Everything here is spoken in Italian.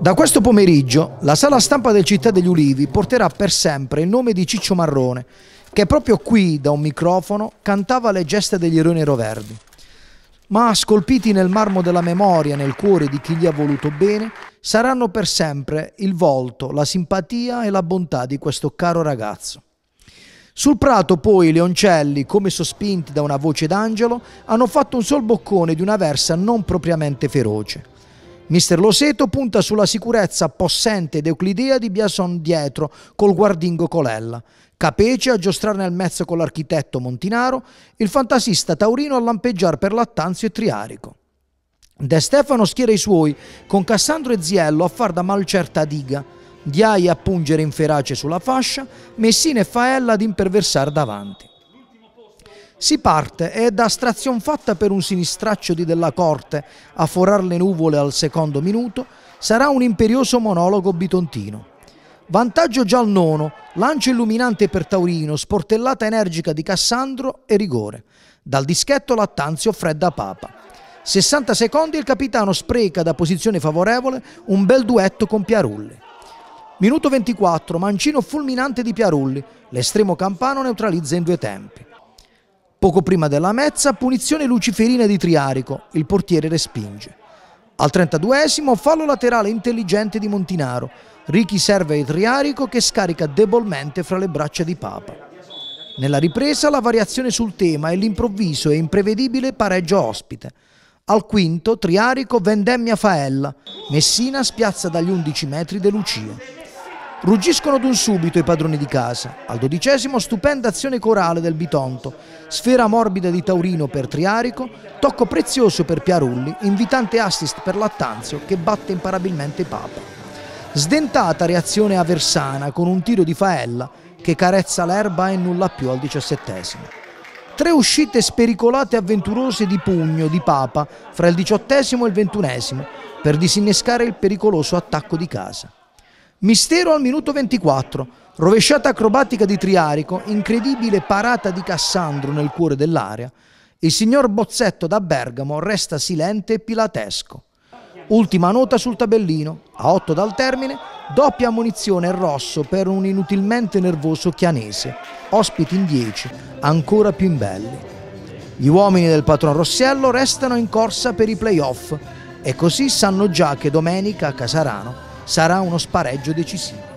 Da questo pomeriggio la sala stampa del Città degli Ulivi porterà per sempre il nome di Ciccio Marrone, che proprio qui da un microfono cantava le geste degli eroi neroverdi. Ma scolpiti nel marmo della memoria nel cuore di chi gli ha voluto bene, saranno per sempre il volto, la simpatia e la bontà di questo caro ragazzo. Sul prato poi i leoncelli, come sospinti da una voce d'angelo, hanno fatto un sol boccone di una versa non propriamente feroce. Mister Loseto punta sulla sicurezza possente ed euclidea di Biason dietro col guardingo Colella, Capece a giostrare nel mezzo con l'architetto Montinaro, il fantasista taurino a lampeggiar per Lattanzio e Triarico. De Stefano schiera i suoi, con Cassandro e Ziello a far da malcerta diga, Diai a pungere in ferace sulla fascia, Messina e Faella ad imperversare davanti. Si parte e da strazion fatta per un sinistraccio di Della Corte a forar le nuvole al secondo minuto sarà un imperioso monologo bitontino. Vantaggio già al nono, lancio illuminante per Taurino, sportellata energica di Cassandro e rigore. Dal dischetto Lattanzio fredda papa. 60 secondi il capitano spreca da posizione favorevole un bel duetto con Piarulli. Minuto 24, mancino fulminante di Piarulli, l'estremo campano neutralizza in due tempi. Poco prima della mezza, punizione luciferina di Triarico, il portiere respinge. Al 32esimo, fallo laterale intelligente di Montinaro. Ricchi serve Triarico che scarica debolmente fra le braccia di Papa. Nella ripresa la variazione sul tema e l'improvviso e imprevedibile pareggio ospite. Al quinto Triarico vendemmia Faella, Messina spiazza dagli 11 metri De Lucia. Ruggiscono d'un subito i padroni di casa. Al dodicesimo stupenda azione corale del Bitonto, sfera morbida di Taurino per Triarico, tocco prezioso per Piarulli, invitante assist per Lattanzio che batte imparabilmente Papa. Sdentata reazione a Versana con un tiro di Faella che carezza l'erba e nulla più al diciassettesimo. Tre uscite spericolate avventurose di pugno di Papa fra il diciottesimo e il ventunesimo per disinnescare il pericoloso attacco di casa. Mistero al minuto 24. Rovesciata acrobatica di Triarico, incredibile parata di Cassandro nel cuore dell'area. Il signor Bozzetto da Bergamo resta silente e pilatesco. Ultima nota sul tabellino, a 8 dal termine, doppia munizione e rosso per un inutilmente nervoso chianese. Ospiti in 10, ancora più imbelli. Gli uomini del patron Rossiello restano in corsa per i playoff e così sanno già che domenica a Casarano sarà uno spareggio decisivo.